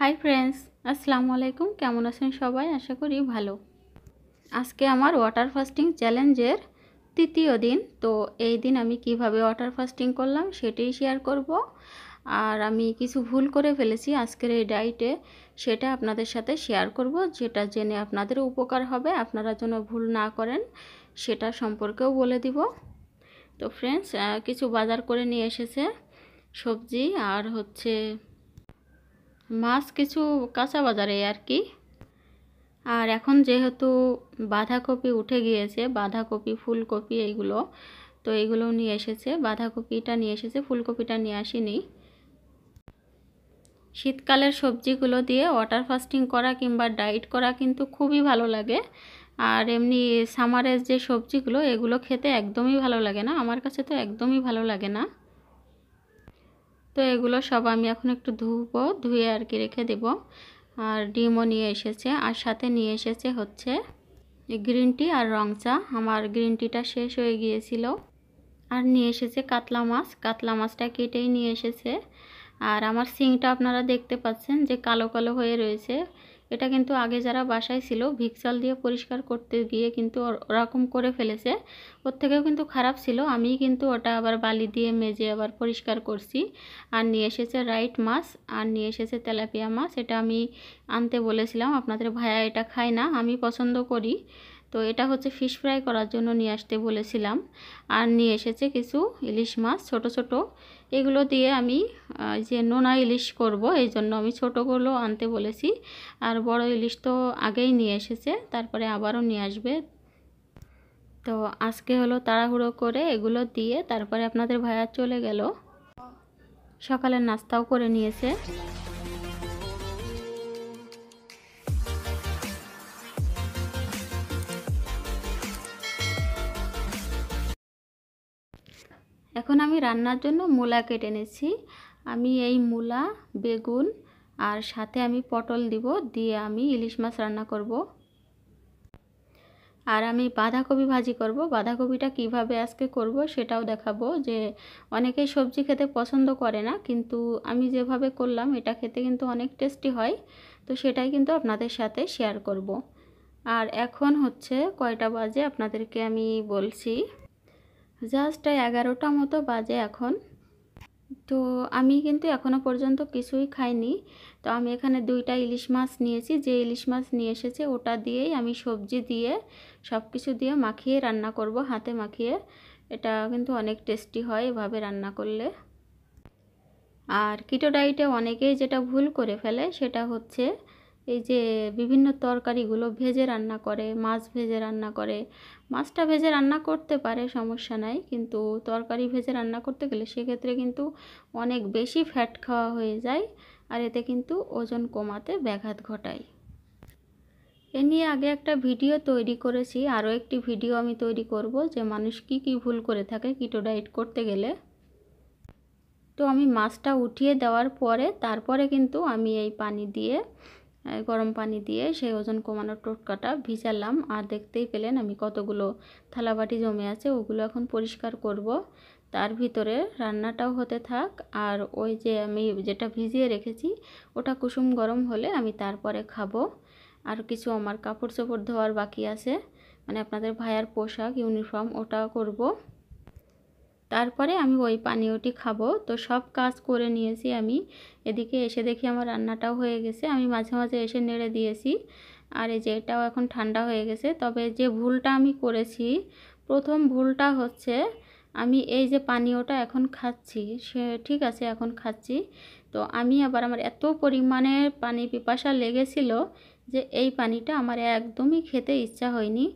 Hi friends আসসালামু আলাইকুম কেমন আছেন সবাই আশা করি ভালো আজকে আমার ওয়াটার ফাস্টিং চ্যালেঞ্জের তৃতীয় দিন তো এই দিন আমি কিভাবে ওয়াটার ফাস্টিং করলাম সেটাই শেয়ার করব আর আমি কিছু ভুল করে ফেলেছি আজকের এই ডায়েটে সেটা আপনাদের সাথে শেয়ার করব যেটা জেনে আপনাদের উপকার হবে আপনারা যেন ভুল না করেন সেটা সম্পর্কেও বলে দিব তো ফ্রেন্ডস কিছু বাজার করে নিয়ে এসেছে সবজি আর হচ্ছে মাছ কিছু কাঁচা বাজারে আর কি আর এখন যেহেতু বাঁধাকপি উঠে গিয়েছে বাঁধাকপি ফুলকপি এইগুলো তো এইগুলো নিয়ে এসেছে বাঁধাকপিটা নিয়ে এসেছে ফুলকপিটা নিয়ে আসিনি শীতকালের সবজিগুলো দিয়ে ওয়াটার ফাস্টিং করা কিংবা ডায়েট করা কিন্তু খুবই ভালো লাগে আর এমনি সামারের যে সবজিগুলো এগুলো খেতে একদমই ভালো লাগে না আমার কাছে তো একদমই ভালো লাগে না তো এগুলো সব আমি এখন একটু ধুবো ধুয়ে আর কি রেখে দেব আর ডিমও নিয়ে এসেছে আর সাথে নিয়ে এসেছে হচ্ছে গ্রিন টি আর রং চা আমার গ্রিন টিটা শেষ হয়ে গিয়েছিল আর নিয়ে এসেছে কাতলা মাছ কাতলা মাছটা কেটেই নিয়ে এসেছে আর আমার সিংটা আপনারা দেখতে পাচ্ছেন যে কালো কালো হয়ে রয়েছে এটা কিন্তু আগে যারা বাসায় ছিল ভিক্সাল দিয়ে পরিষ্কার করতে গিয়ে কিন্তু ওরকম করে ফেলেছে ওর থেকেও কিন্তু খারাপ ছিল আমি কিন্তু ওটা আবার বালি দিয়ে মেজে আবার পরিষ্কার করছি আর নিয়ে এসেছে রাইট মাছ আর নিয়ে এসেছে তেলাপিয়া মাছ এটা আমি আনতে বলেছিলাম আপনাদের ভাইয়া এটা খায় না আমি পছন্দ করি তো এটা হচ্ছে ফিশ ফ্রাই করার জন্য নিয়ে আসতে বলেছিলাম আর নিয়ে এসেছে কিছু ইলিশ মাছ ছোট ছোট এগুলো দিয়ে আমি যে নোনা ইলিশ করব এই জন্য আমি ছোটোগুলো আনতে বলেছি আর বড় ইলিশ তো আগেই নিয়ে এসেছে তারপরে আবারও নিয়ে আসবে তো আজকে হলো তাড়াহুড়ো করে এগুলো দিয়ে তারপরে আপনাদের ভাইয়া চলে গেল সকালের নাস্তাও করে নিয়েছে এখন আমি রান্নার জন্য মূলা কেটে নেছি আমি এই মূলা বেগুন আর সাথে আমি পটল দিব দিয়ে আমি ইলিশ মাছ রান্না করব আর আমি বাঁধাকপি ভাজি করব বাঁধাকপিটা কিভাবে আজকে করব সেটাও দেখাবো যে অনেকে সবজি খেতে পছন্দ করে না কিন্তু আমি যেভাবে করলাম এটা খেতে কিন্তু অনেক টেস্টি হয় তো সেটাই কিন্তু আপনাদের সাথে শেয়ার করব আর এখন হচ্ছে কয়টা বাজে আপনাদেরকে আমি বলছি জাস্ট এগারোটা মতো বাজে এখন তো আমি কিন্তু এখনও পর্যন্ত কিছুই খাইনি তো আমি এখানে দুইটা ইলিশ মাছ নিয়েছি যে ইলিশ মাছ নিয়ে এসেছে ওটা দিয়েই আমি সবজি দিয়ে সব কিছু দিয়ে মাখিয়ে রান্না করব হাতে মাখিয়ে এটা কিন্তু অনেক টেস্টি হয় এভাবে রান্না করলে আর কিটো ডায়েটে অনেকেই যেটা ভুল করে ফেলে সেটা হচ্ছে এই যে বিভিন্ন তরকারিগুলো ভেজে রান্না করে মাছ ভেজে রান্না করে মাছটা ভেজে রান্না করতে পারে সমস্যা নাই কিন্তু তরকারি ভেজে রান্না করতে গেলে সেক্ষেত্রে কিন্তু অনেক বেশি ফ্যাট খাওয়া হয়ে যায় আর এতে কিন্তু ওজন কমাতে ব্যাঘাত ঘটায় এ নিয়ে আগে একটা ভিডিও তৈরি করেছি আরও একটি ভিডিও আমি তৈরি করব যে মানুষ কি কি ভুল করে থাকে কিটো ডায়েট করতে গেলে তো আমি মাছটা উঠিয়ে দেওয়ার পরে তারপরে কিন্তু আমি এই পানি দিয়ে গরম পানি দিয়ে সেই ওজন কমানোর টোটকাটা ভিজালাম আর দেখতেই পেলেন আমি কতগুলো থালাবাটি জমে আছে ওগুলো এখন পরিষ্কার করব তার ভিতরে রান্নাটাও হতে থাক আর ওই যে আমি যেটা ভিজিয়ে রেখেছি ওটা কুসুম গরম হলে আমি তারপরে খাবো আর কিছু আমার কাপড় চোপড় ধোয়ার বাকি আছে মানে আপনাদের ভাইয়ার পোশাক ইউনিফর্ম ওটা করব তারপরে আমি ওই পানীয়টি খাবো তো সব কাজ করে নিয়েছি আমি এদিকে এসে দেখি আমার রান্নাটাও হয়ে গেছে আমি মাঝে মাঝে এসে নেড়ে দিয়েছি আর এই যে এটাও এখন ঠান্ডা হয়ে গেছে তবে যে ভুলটা আমি করেছি প্রথম ভুলটা হচ্ছে আমি এই যে পানীয়টা এখন খাচ্ছি সে ঠিক আছে এখন খাচ্ছি তো আমি আবার আমার এত পরিমাণে পানি পিপাসা লেগেছিল যে এই পানিটা আমার একদমই খেতে ইচ্ছা হয়নি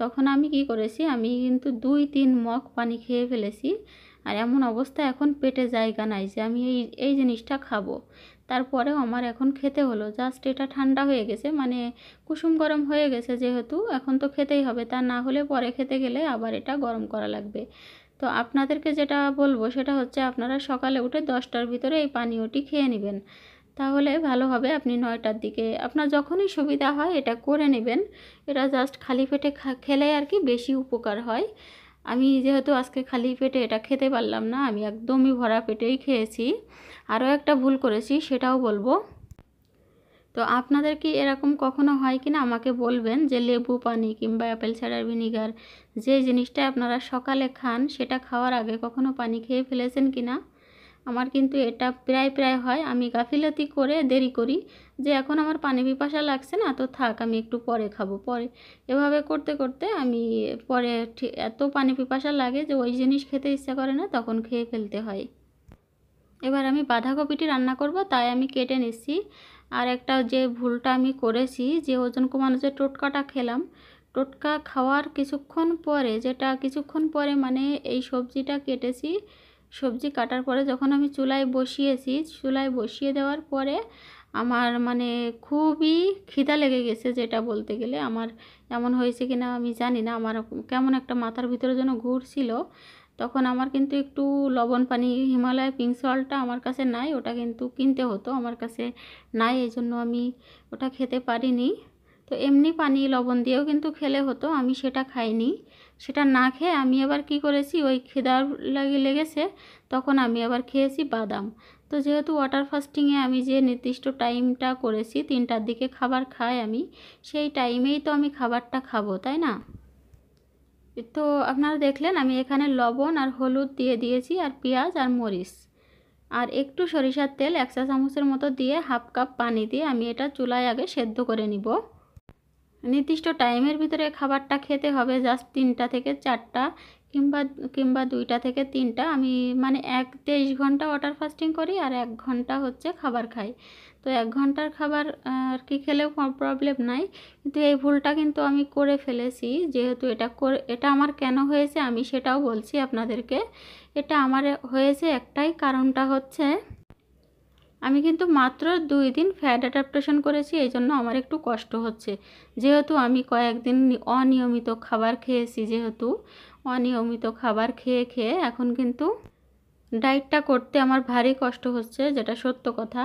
তখন আমি কি করেছি আমি কিন্তু দুই তিন মগ পানি খেয়ে ফেলেছি আর এমন অবস্থা এখন পেটে জায়গা নাই যে আমি এই এই জিনিসটা খাবো তারপরেও আমার এখন খেতে হলো জাস্ট এটা ঠান্ডা হয়ে গেছে মানে কুসুম গরম হয়ে গেছে যেহেতু এখন তো খেতেই হবে তা না হলে পরে খেতে গেলে আবার এটা গরম করা লাগবে তো আপনাদেরকে যেটা বলবো সেটা হচ্ছে আপনারা সকালে উঠে দশটার ভিতরে এই পানীয়টি খেয়ে নেবেন তাহলে ভালো হবে আপনি নয়টার দিকে আপনার যখনই সুবিধা হয় এটা করে নেবেন এটা জাস্ট খালি পেটে খেলে আর কি বেশি উপকার হয় আমি যেহেতু আজকে খালি পেটে এটা খেতে পারলাম না আমি একদমই ভরা পেটেই খেয়েছি আরও একটা ভুল করেছি সেটাও বলবো তো আপনাদের কি এরকম কখনো হয় কি না আমাকে বলবেন যে লেবু পানি কিংবা অ্যাপেল ছাড়ার ভিনিগার যে জিনিসটা আপনারা সকালে খান সেটা খাওয়ার আগে কখনো পানি খেয়ে ফেলেছেন কি না আমার কিন্তু এটা প্রায় প্রায় হয় আমি গাফিলতি করে দেরি করি যে এখন আমার পানি পিপাসা লাগছে না তো থাক আমি একটু পরে খাবো পরে এভাবে করতে করতে আমি পরে এত পানি পিপাসা লাগে যে ওই জিনিস খেতে ইচ্ছা করে না তখন খেয়ে ফেলতে হয় এবার আমি বাঁধাকপিটি রান্না করব তাই আমি কেটে নিচ্ছি আর একটা যে ভুলটা আমি করেছি যে ওজন কমানো যে টোটকাটা খেলাম টোটকা খাওয়ার কিছুক্ষণ পরে যেটা কিছুক্ষণ পরে মানে এই সবজিটা কেটেছি সবজি কাটার পরে যখন আমি চুলায় বসিয়েছি চুলায় বসিয়ে দেওয়ার পরে আমার মানে খুবই খিদা লেগে গেছে যেটা বলতে গেলে আমার এমন হয়েছে কি না আমি জানি না আমার কেমন একটা মাথার ভিতরে যেন ঘুরছিল তখন আমার কিন্তু একটু লবণ পানি হিমালয় পিঙ্ক সল্টটা আমার কাছে নাই ওটা কিন্তু কিনতে হতো আমার কাছে নাই এই জন্য আমি ওটা খেতে পারিনি তো এমনি পানি লবণ দিয়েও কিন্তু খেলে হতো আমি সেটা খাইনি সেটা না খেয়ে আমি আবার কি করেছি ওই খেদার লাগে লেগেছে তখন আমি আবার খেয়েছি বাদাম তো যেহেতু ওয়াটার ফাস্টিংয়ে আমি যে নির্দিষ্ট টাইমটা করেছি তিনটার দিকে খাবার খাই আমি সেই টাইমেই তো আমি খাবারটা খাবো তাই না তো আপনারা দেখলেন আমি এখানে লবণ আর হলুদ দিয়ে দিয়েছি আর পেঁয়াজ আর মরিচ আর একটু সরিষার তেল একশা চামচের মতো দিয়ে হাফ কাপ পানি দিয়ে আমি এটা চুলায় আগে সেদ্ধ করে নিব নির্দিষ্ট টাইমের ভিতরে খাবারটা খেতে হবে জাস্ট তিনটা থেকে চারটা কিংবা কিংবা দুইটা থেকে তিনটা আমি মানে এক তেইশ ঘন্টা ওয়াটার ফাস্টিং করি আর এক ঘন্টা হচ্ছে খাবার খাই তো এক ঘন্টার খাবার আর কি খেলেও প্রবলেম নাই কিন্তু এই ভুলটা কিন্তু আমি করে ফেলেছি যেহেতু এটা করে এটা আমার কেন হয়েছে আমি সেটাও বলছি আপনাদেরকে এটা আমার হয়েছে একটাই কারণটা হচ্ছে আমি কিন্তু মাত্র দুই দিন ফ্যাট অ্যাডাপ্টেশন করেছি এই জন্য আমার একটু কষ্ট হচ্ছে যেহেতু আমি কয়েকদিন অনিয়মিত খাবার খেয়েছি যেহেতু অনিয়মিত খাবার খেয়ে খেয়ে এখন কিন্তু ডায়েটটা করতে আমার ভারী কষ্ট হচ্ছে যেটা সত্য কথা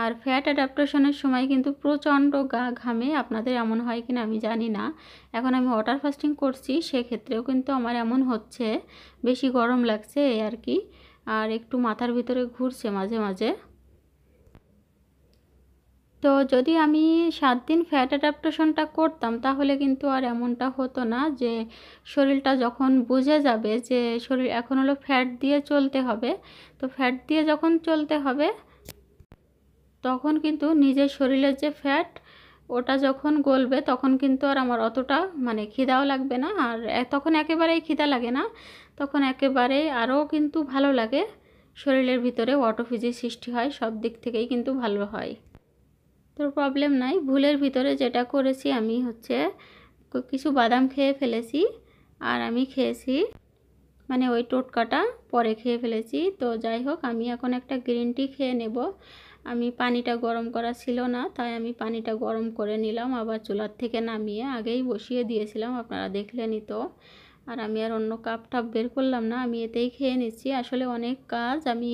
আর ফ্যাট অ্যাডাপ্টেশনের সময় কিন্তু প্রচণ্ড গা ঘামে আপনাদের এমন হয় কিনা আমি জানি না এখন আমি ওয়াটার ফাস্টিং করছি সেক্ষেত্রেও কিন্তু আমার এমন হচ্ছে বেশি গরম লাগছে এই আর কি আর একটু মাথার ভিতরে ঘুরছে মাঝে মাঝে তো যদি আমি সাত দিন ফ্যাট অ্যাডাপ্টেশনটা করতাম তাহলে কিন্তু আর এমনটা হতো না যে শরীরটা যখন বুঝে যাবে যে শরীর এখন হলো ফ্যাট দিয়ে চলতে হবে তো ফ্যাট দিয়ে যখন চলতে হবে তখন কিন্তু নিজের শরীরের যে ফ্যাট ওটা যখন গলবে তখন কিন্তু আর আমার অতটা মানে খিদাও লাগবে না আর তখন একেবারেই খিদা লাগে না তখন একেবারেই আরও কিন্তু ভালো লাগে শরীরের ভিতরে অটোফিজি সৃষ্টি হয় সব দিক থেকেই কিন্তু ভালো হয় তো প্রবলেম নাই ভুলের ভিতরে যেটা করেছি আমি হচ্ছে কিছু বাদাম খেয়ে ফেলেছি আর আমি খেয়েছি মানে ওই টোটকাটা পরে খেয়ে ফেলেছি তো যাই হোক আমি এখন একটা গ্রিন টি খেয়ে নেব আমি পানিটা গরম করা ছিল না তাই আমি পানিটা গরম করে নিলাম আবার চুলার থেকে নামিয়ে আগেই বসিয়ে দিয়েছিলাম আপনারা দেখলেনই তো আর আমি আর অন্য কাপ টাপ বের করলাম না আমি এতেই খেয়ে নিচ্ছি আসলে অনেক কাজ আমি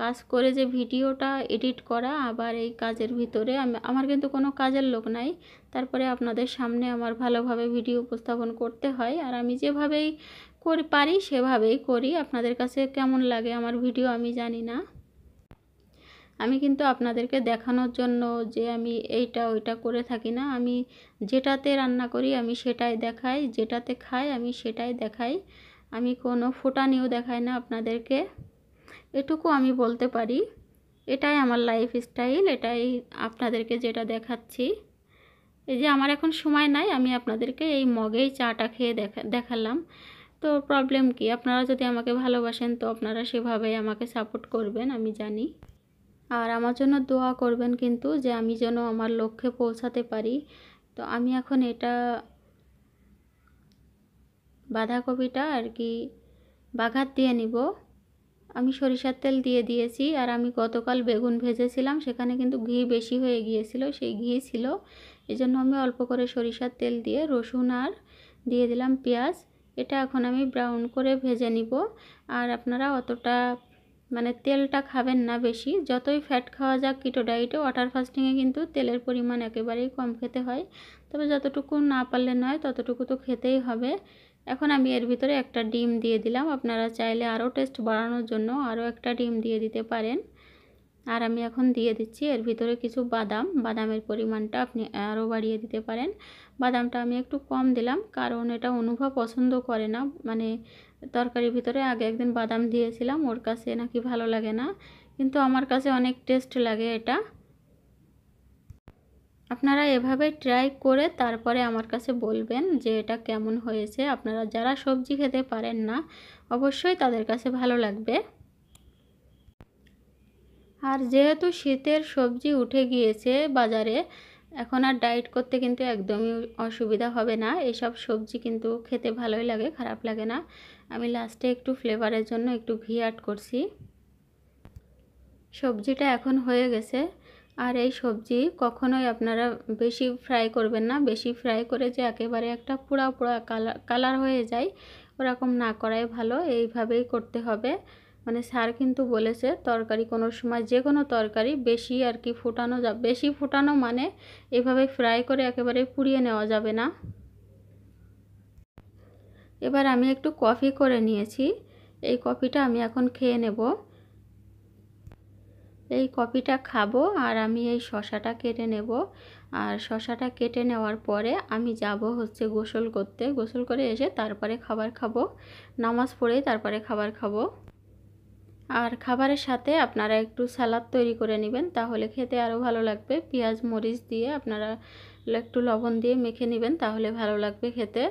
কাজ করে যে ভিডিওটা এডিট করা আবার এই কাজের ভিতরে আমি আমার কিন্তু কোনো কাজের লোক নাই তারপরে আপনাদের সামনে আমার ভালোভাবে ভিডিও উপস্থাপন করতে হয় আর আমি যেভাবেই করে পারি সেভাবেই করি আপনাদের কাছে কেমন লাগে আমার ভিডিও আমি জানি না আমি কিন্তু আপনাদেরকে দেখানোর জন্য যে আমি এইটা ওইটা করে থাকি না আমি যেটাতে রান্না করি আমি সেটাই দেখাই যেটাতে খাই আমি সেটাই দেখাই আমি কোনো ফোটানিও দেখাই না আপনাদেরকে এটুকু আমি বলতে পারি এটাই আমার লাইফ স্টাইল এটাই আপনাদেরকে যেটা দেখাচ্ছি এই যে আমার এখন সময় নাই আমি আপনাদেরকে এই মগেই চাটা খেয়ে দেখা দেখালাম তো প্রবলেম কি আপনারা যদি আমাকে ভালোবাসেন তো আপনারা সেভাবেই আমাকে সাপোর্ট করবেন আমি জানি আর আমার জন্য দোয়া করবেন কিন্তু যে আমি যেন আমার লক্ষ্যে পৌঁছাতে পারি তো আমি এখন এটা বাঁধাকপিটা আর কি বাঘাত দিয়ে নিব আমি সরিষার তেল দিয়ে দিয়েছি আর আমি গতকাল বেগুন ভেজেছিলাম সেখানে কিন্তু ঘি বেশি হয়ে গিয়েছিল সেই ঘি ছিল জন্য আমি অল্প করে সরিষার তেল দিয়ে রসুন আর দিয়ে দিলাম পেঁয়াজ এটা এখন আমি ব্রাউন করে ভেজে নিব আর আপনারা অতটা মানে তেলটা খাবেন না বেশি যতই ফ্যাট খাওয়া যাক কিটো ডায়েটে ওয়াটার ফাস্টিংয়ে কিন্তু তেলের পরিমাণ একেবারেই কম খেতে হয় তবে যতটুকু না পারলে নয় ততটুকু তো খেতেই হবে এখন আমি এর ভিতরে একটা ডিম দিয়ে দিলাম আপনারা চাইলে আরও টেস্ট বাড়ানোর জন্য আরও একটা ডিম দিয়ে দিতে পারেন আর আমি এখন দিয়ে দিচ্ছি এর ভিতরে কিছু বাদাম বাদামের পরিমাণটা আপনি আরও বাড়িয়ে দিতে পারেন বাদামটা আমি একটু কম দিলাম কারণ এটা অনুভব পছন্দ করে না মানে তরকারির ভিতরে আগে একদিন বাদাম দিয়েছিলাম ওর কাছে নাকি ভালো লাগে না কিন্তু আমার কাছে অনেক টেস্ট লাগে এটা আপনারা এভাবে ট্রাই করে তারপরে আমার কাছে বলবেন যে এটা কেমন হয়েছে আপনারা যারা সবজি খেতে পারেন না অবশ্যই তাদের কাছে ভালো লাগবে আর যেহেতু শীতের সবজি উঠে গিয়েছে বাজারে এখন আর ডায়েট করতে কিন্তু একদমই অসুবিধা হবে না এইসব সবজি কিন্তু খেতে ভালোই লাগে খারাপ লাগে না আমি লাস্টে একটু ফ্লেভারের জন্য একটু ঘি অ্যাড করছি সবজিটা এখন হয়ে গেছে আর এই সবজি কখনোই আপনারা বেশি ফ্রাই করবেন না বেশি ফ্রাই করে যে একেবারে একটা পোড়া পোড়া কালার কালার হয়ে যায় ওরকম না করাই ভালো এইভাবেই করতে হবে মানে স্যার কিন্তু বলেছে তরকারি কোনো সময় যে কোনো তরকারি বেশি আর কি ফোটানো যা বেশি ফোটানো মানে এভাবে ফ্রাই করে একেবারে পুড়িয়ে নেওয়া যাবে না এবার আমি একটু কফি করে নিয়েছি এই কফিটা আমি এখন খেয়ে নেব এই কফিটা খাবো আর আমি এই শশাটা কেটে নেব আর শশাটা কেটে নেওয়ার পরে আমি যাব হচ্ছে গোসল করতে গোসল করে এসে তারপরে খাবার খাবো নামাজ পড়েই তারপরে খাবার খাবো আর খাবারের সাথে আপনারা একটু স্যালাদ তৈরি করে নেবেন তাহলে খেতে আরও ভালো লাগবে পেঁয়াজ মরিচ দিয়ে আপনারা একটু লবণ দিয়ে মেখে নেবেন তাহলে ভালো লাগবে খেতে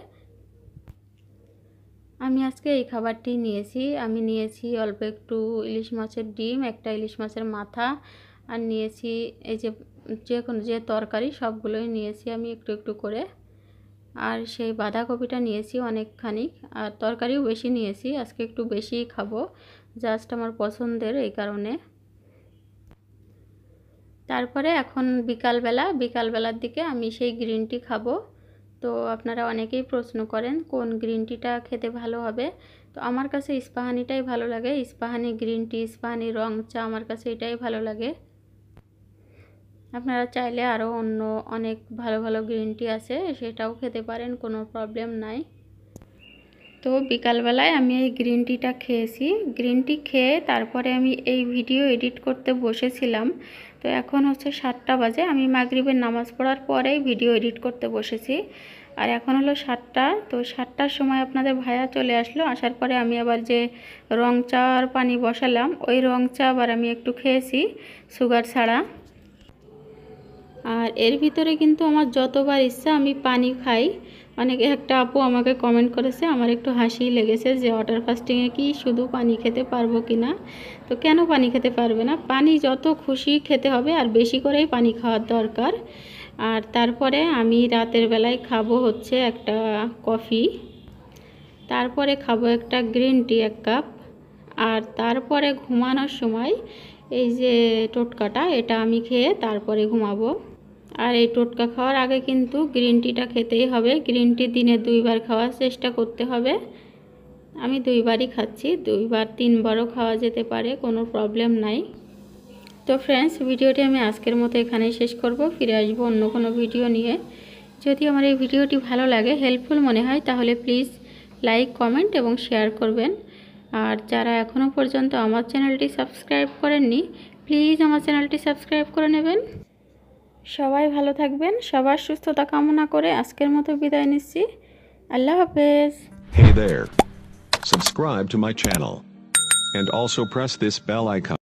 আমি আজকে এই খাবারটি নিয়েছি আমি নিয়েছি অল্প একটু ইলিশ মাছের ডিম একটা ইলিশ মাছের মাথা আর নিয়েছি এই যে যে কোনো যে তরকারি সবগুলোই নিয়েছি আমি একটু একটু করে আর সেই বাঁধাকপিটা নিয়েছি অনেকখানি আর তরকারিও বেশি নিয়েছি আজকে একটু বেশিই খাবো জাস্ট আমার পছন্দের এই কারণে তারপরে এখন বিকালবেলা বিকালবেলার দিকে আমি সেই গ্রিন টি খাবো তো আপনারা অনেকেই প্রশ্ন করেন কোন গ্রিন টিটা খেতে ভালো হবে তো আমার কাছে ইস্পাহানিটাই ভালো লাগে ইস্পাহানি গ্রিন টি ইস্পাহানি রং চা আমার কাছে এটাই ভালো লাগে আপনারা চাইলে আরও অন্য অনেক ভালো ভালো গ্রিন টি আছে সেটাও খেতে পারেন কোনো প্রবলেম নাই তো বিকালবেলায় আমি এই গ্রিন টিটা খেয়েছি গ্রিন টি খেয়ে তারপরে আমি এই ভিডিও এডিট করতে বসেছিলাম তো এখন হচ্ছে সাতটা বাজে আমি মাগরিবের নামাজ পড়ার পরেই ভিডিও এডিট করতে বসেছি আর এখন হলো সাতটা তো সাতটার সময় আপনাদের ভাইয়া চলে আসলো আসার পরে আমি আবার যে রং চা আর পানি বসালাম ওই রং চা আবার আমি একটু খেয়েছি সুগার ছাড়া আর এর ভিতরে কিন্তু আমার যতবার ইচ্ছা আমি পানি খাই অনেকে একটা আপু আমাকে কমেন্ট করেছে আমার একটু হাসিই লেগেছে যে ওয়াটার ফাস্টিংয়ে কি শুধু পানি খেতে পারবো কি না তো কেন পানি খেতে পারবে না পানি যত খুশি খেতে হবে আর বেশি করেই পানি খাওয়ার দরকার আর তারপরে আমি রাতের বেলায় খাবো হচ্ছে একটা কফি তারপরে খাবো একটা গ্রিন টি এক কাপ আর তারপরে ঘুমানোর সময় এই যে টোটকাটা এটা আমি খেয়ে তারপরে ঘুমাবো আর এই টোটকা খাওয়ার আগে কিন্তু গ্রিন টিটা খেতেই হবে গ্রিন টি দিনে দুইবার খাওয়ার চেষ্টা করতে হবে আমি দুইবারই খাচ্ছি দুইবার তিনবারও খাওয়া যেতে পারে কোনো প্রবলেম নাই তো ফ্রেন্ডস ভিডিওটি আমি আজকের মতো এখানেই শেষ করব ফিরে আসবো অন্য কোনো ভিডিও নিয়ে যদি আমার এই ভিডিওটি ভালো লাগে হেল্পফুল মনে হয় তাহলে প্লিজ লাইক কমেন্ট এবং শেয়ার করবেন আর যারা এখনও পর্যন্ত আমার চ্যানেলটি সাবস্ক্রাইব করেননি প্লিজ আমার চ্যানেলটি সাবস্ক্রাইব করে নেবেন সবাই ভালো থাকবেন সবার সুস্থতা কামনা করে আজকের মতো বিদায় নিচ্ছি আল্লাহ হাফেজ Hey there. Subscribe to my channel. And also press this bell icon.